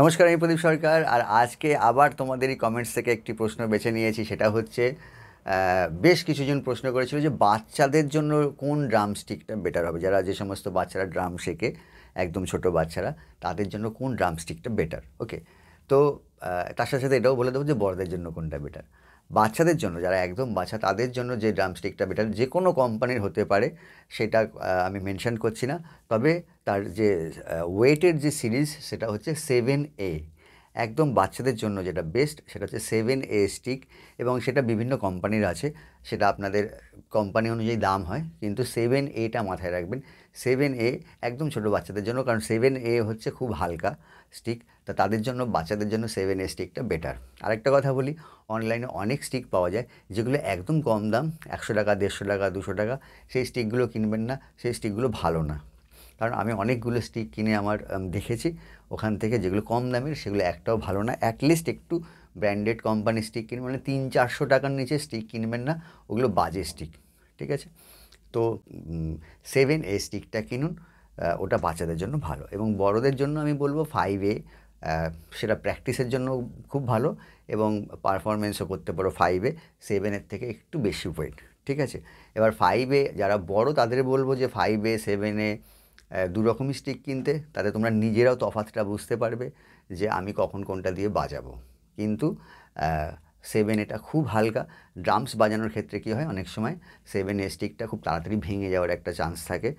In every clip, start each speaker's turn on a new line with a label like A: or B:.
A: নমস্কার আমি প্রদীপ সরকার আর আজকে আবার তোমাদেরই কমেন্টস থেকে একটি প্রশ্ন বেছে নিয়েছি সেটা হচ্ছে বেশ কিছুজন প্রশ্ন করেছিল যে বাচ্চাদের জন্য কোন ড্রামস্টিকটা বেটার হবে যারা যে সমস্ত বাচ্চারা ড্রাম শেখে একদম ছোট বাচ্চারা তাদের জন্য কোন ড্রামস্টিকটা বেটার ওকে তো তার সাথে সাথে এটাও বলে দেবো যে বড়দের জন্য কোনটা বেটার বাচ্চাদের জন্য যারা একদম বাচ্চা তাদের জন্য যে ড্রামস্টিকটা বেটার যে কোনো কোম্পানির হতে পারে সেটা আমি মেনশন করছি না তবে তার যে ওয়েটের যে সিরিজ সেটা হচ্ছে সেভেন এ একদম বাচ্চাদের জন্য যেটা বেস্ট সেটা হচ্ছে সেভেন এ স্টিক এবং সেটা বিভিন্ন কোম্পানির আছে সেটা আপনাদের কোম্পানি অনুযায়ী দাম হয় কিন্তু সেভেন এটা মাথায় রাখবেন সেভেন এ একদম ছোটো বাচ্চাদের জন্য কারণ সেভেন এ হচ্ছে খুব হালকা স্টিক তা তাদের জন্য বাচ্চাদের জন্য সেভেন এ স্টিকটা বেটার আরেকটা কথা বলি অনলাইনে অনেক স্টিক পাওয়া যায় যেগুলো একদম কম দাম একশো টাকা দেড়শো টাকা দুশো টাকা সেই স্টিকগুলো কিনবেন না সেই স্টিকগুলো ভালো না কারণ আমি অনেকগুলো স্টিক কিনে আমার দেখেছি ওখান থেকে যেগুলো কম দামের সেগুলো একটাও ভালো না অ্যাটলিস্ট একটু ব্র্যান্ডেড কোম্পানি স্টিক কিনবেন মানে তিন চারশো টাকার নিচে স্টিক কিনবেন না ওগুলো বাজে স্টিক ঠিক আছে তো সেভেন এ স্টিকটা কিনুন ওটা বাচ্চাদের জন্য ভালো এবং বড়দের জন্য আমি বলবো ফাইভ এ সেটা প্র্যাকটিসের জন্য খুব ভালো এবং পারফরমেন্সও করতে পারো ফাইভে সেভেনের থেকে একটু বেশি ওয়েট ঠিক আছে এবার ফাইভে যারা বড় তাদের বলবো যে ফাইভে সেভেনে দু রকমই স্টিক কিনতে তাতে তোমরা নিজেরাও তফাতটা বুঝতে পারবে যে আমি কখন কোনটা দিয়ে বাজাবো কিন্তু সেভেন এটা খুব হালকা ড্রামস বাজানোর ক্ষেত্রে কি হয় অনেক সময় সেভেন এ স্টিকটা খুব তাড়াতাড়ি ভেঙে যাওয়ার একটা চান্স থাকে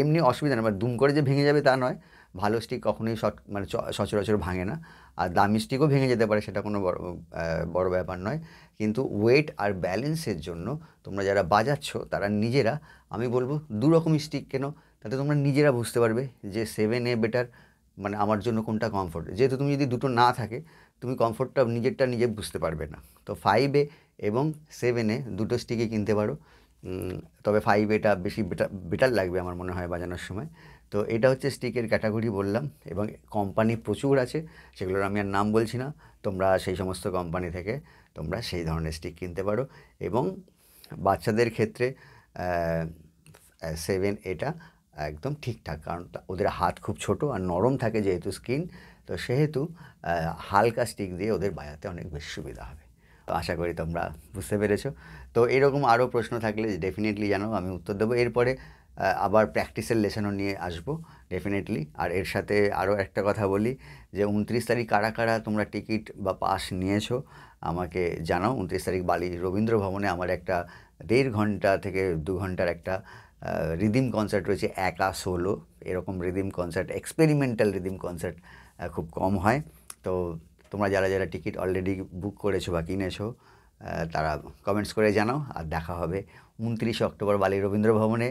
A: এমনি অসুবিধা নয় বা দুম করে যে ভেঙে যাবে তা নয় ভালো স্টিক কখনোই শট মানে সচরাচর ভাঙে না আর দামি স্টিকও ভেঙে যেতে পারে সেটা কোনো বড় বড় ব্যাপার নয় কিন্তু ওয়েট আর ব্যালেন্সের জন্য তোমরা যারা বাজাচ্ছ তারা নিজেরা আমি বলবো দু রকম স্টিক কেন তাতে তোমরা নিজেরা বুঝতে পারবে যে সেভেন এ বেটার মানে আমার জন্য কোনটা কমফোর্ট যেহেতু তুমি যদি দুটো না থাকে তুমি কমফোর্টটা নিজেরটা নিজে বুঝতে পারবে না তো ফাইভ এ এবং সেভেনে দুটো স্টিকে কিনতে পারো তবে ফাইভ এটা বেশি বেটার বেটার লাগবে আমার মনে হয় বাজানোর সময় তো এটা হচ্ছে স্টিকের ক্যাটাগরি বললাম এবং কোম্পানি প্রচুর আছে সেগুলোর আমি আর নাম বলছি না তোমরা সেই সমস্ত কোম্পানি থেকে তোমরা সেই ধরনের স্টিক কিনতে পারো এবং বাচ্চাদের ক্ষেত্রে সেভেন এটা একদম ঠিকঠাক কারণ ওদের হাত খুব ছোট আর নরম থাকে যেহেতু স্কিন তো সেহেতু হালকা স্টিক দিয়ে ওদের বাজাতে অনেক বেশি সুবিধা হবে তো আশা করি তোমরা বুঝতে পেরেছো তো এরকম আরও প্রশ্ন থাকলে ডেফিনেটলি জানো আমি উত্তর দেবো এরপরে আবার প্র্যাকটিসের লেসনও নিয়ে আসবো ডেফিনেটলি আর এর সাথে আরও একটা কথা বলি যে উনত্রিশ তারিখ কারা কারা তোমরা টিকিট বা পাস নিয়েছো আমাকে জানাও উনত্রিশ তারিখ বালি রবীন্দ্র ভবনে আমার একটা দেড় ঘন্টা থেকে দু ঘন্টার একটা রিদিম কনসার্ট রয়েছে একা সোলো এরকম rhythm concert experimental rhythm concert খুব কম হয় তো তোমরা যারা যারা টিকিট অলরেডি বুক করেছো বা কিনেছো তারা কমেন্টস করে জানাও আর দেখা হবে উনত্রিশে অক্টোবর বালি রবীন্দ্র ভবনে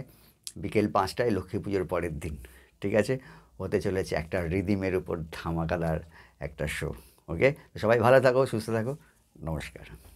A: বিকেল পাঁচটায় লক্ষ্মী পুজোর পরের দিন ঠিক আছে হতে চলেছে একটা রিদিমের উপর ধামাকাদার একটা শো ওকে সবাই ভালো থাকো সুস্থ থাকো নমস্কার